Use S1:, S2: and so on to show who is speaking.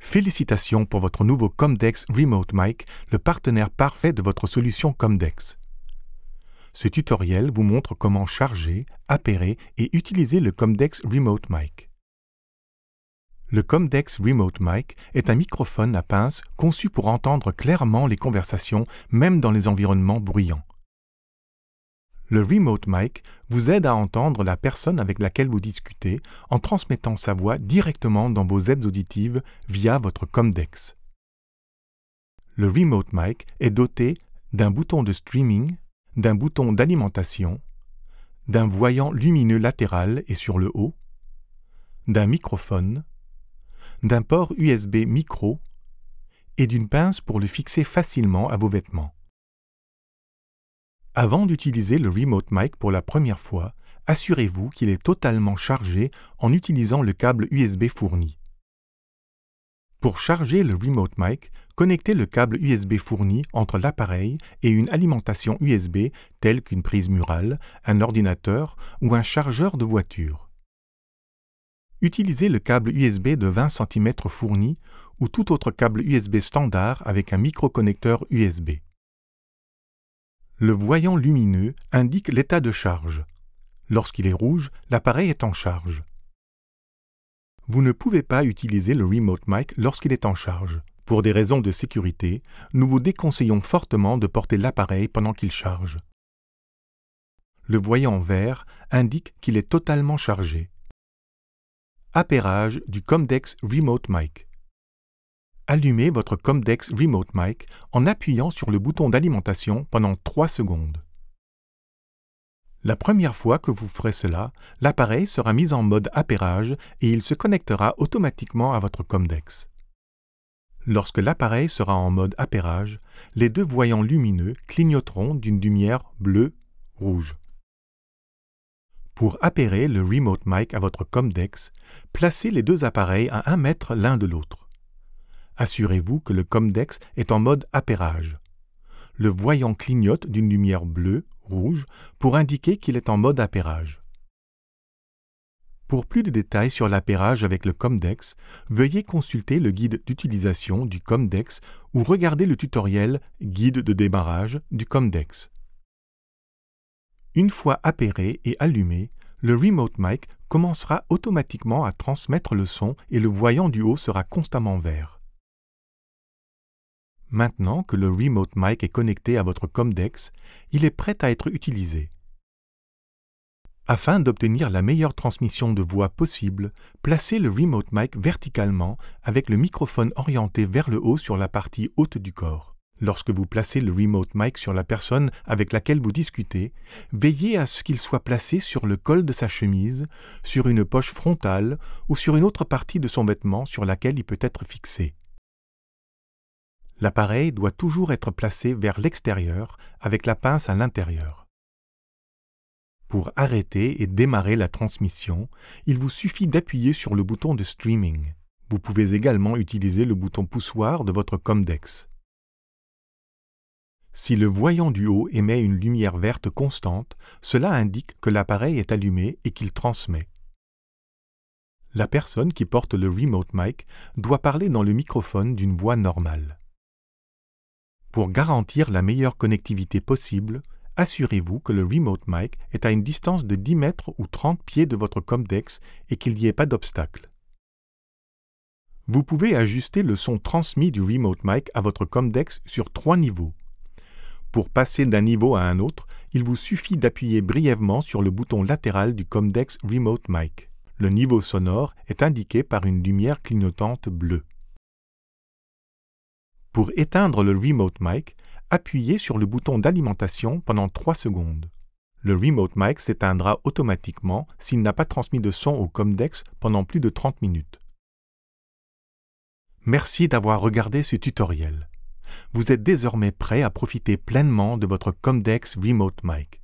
S1: Félicitations pour votre nouveau Comdex Remote Mic, le partenaire parfait de votre solution Comdex. Ce tutoriel vous montre comment charger, appairer et utiliser le Comdex Remote Mic. Le Comdex Remote Mic est un microphone à pince conçu pour entendre clairement les conversations même dans les environnements bruyants. Le Remote Mic vous aide à entendre la personne avec laquelle vous discutez en transmettant sa voix directement dans vos aides auditives via votre Comdex. Le Remote Mic est doté d'un bouton de streaming, d'un bouton d'alimentation, d'un voyant lumineux latéral et sur le haut, d'un microphone, d'un port USB micro et d'une pince pour le fixer facilement à vos vêtements. Avant d'utiliser le Remote Mic pour la première fois, assurez-vous qu'il est totalement chargé en utilisant le câble USB fourni. Pour charger le Remote Mic, connectez le câble USB fourni entre l'appareil et une alimentation USB telle qu'une prise murale, un ordinateur ou un chargeur de voiture. Utilisez le câble USB de 20 cm fourni ou tout autre câble USB standard avec un microconnecteur USB. Le voyant lumineux indique l'état de charge. Lorsqu'il est rouge, l'appareil est en charge. Vous ne pouvez pas utiliser le remote mic lorsqu'il est en charge. Pour des raisons de sécurité, nous vous déconseillons fortement de porter l'appareil pendant qu'il charge. Le voyant vert indique qu'il est totalement chargé. Appairage du Comdex Remote Mic allumez votre Comdex Remote Mic en appuyant sur le bouton d'alimentation pendant 3 secondes. La première fois que vous ferez cela, l'appareil sera mis en mode appairage et il se connectera automatiquement à votre Comdex. Lorsque l'appareil sera en mode appairage, les deux voyants lumineux clignoteront d'une lumière bleue-rouge. Pour appairer le Remote Mic à votre Comdex, placez les deux appareils à 1 mètre l'un de l'autre. Assurez-vous que le Comdex est en mode appairage. Le voyant clignote d'une lumière bleue, rouge, pour indiquer qu'il est en mode appairage. Pour plus de détails sur l'appairage avec le Comdex, veuillez consulter le guide d'utilisation du Comdex ou regarder le tutoriel Guide de démarrage du Comdex. Une fois appairé et allumé, le Remote Mic commencera automatiquement à transmettre le son et le voyant du haut sera constamment vert. Maintenant que le Remote Mic est connecté à votre Comdex, il est prêt à être utilisé. Afin d'obtenir la meilleure transmission de voix possible, placez le Remote Mic verticalement avec le microphone orienté vers le haut sur la partie haute du corps. Lorsque vous placez le Remote Mic sur la personne avec laquelle vous discutez, veillez à ce qu'il soit placé sur le col de sa chemise, sur une poche frontale ou sur une autre partie de son vêtement sur laquelle il peut être fixé. L'appareil doit toujours être placé vers l'extérieur avec la pince à l'intérieur. Pour arrêter et démarrer la transmission, il vous suffit d'appuyer sur le bouton de streaming. Vous pouvez également utiliser le bouton poussoir de votre Comdex. Si le voyant du haut émet une lumière verte constante, cela indique que l'appareil est allumé et qu'il transmet. La personne qui porte le remote mic doit parler dans le microphone d'une voix normale. Pour garantir la meilleure connectivité possible, assurez-vous que le remote mic est à une distance de 10 mètres ou 30 pieds de votre Comdex et qu'il n'y ait pas d'obstacle. Vous pouvez ajuster le son transmis du remote mic à votre Comdex sur trois niveaux. Pour passer d'un niveau à un autre, il vous suffit d'appuyer brièvement sur le bouton latéral du Comdex Remote Mic. Le niveau sonore est indiqué par une lumière clignotante bleue. Pour éteindre le Remote Mic, appuyez sur le bouton d'alimentation pendant 3 secondes. Le Remote Mic s'éteindra automatiquement s'il n'a pas transmis de son au Comdex pendant plus de 30 minutes. Merci d'avoir regardé ce tutoriel. Vous êtes désormais prêt à profiter pleinement de votre Comdex Remote Mic.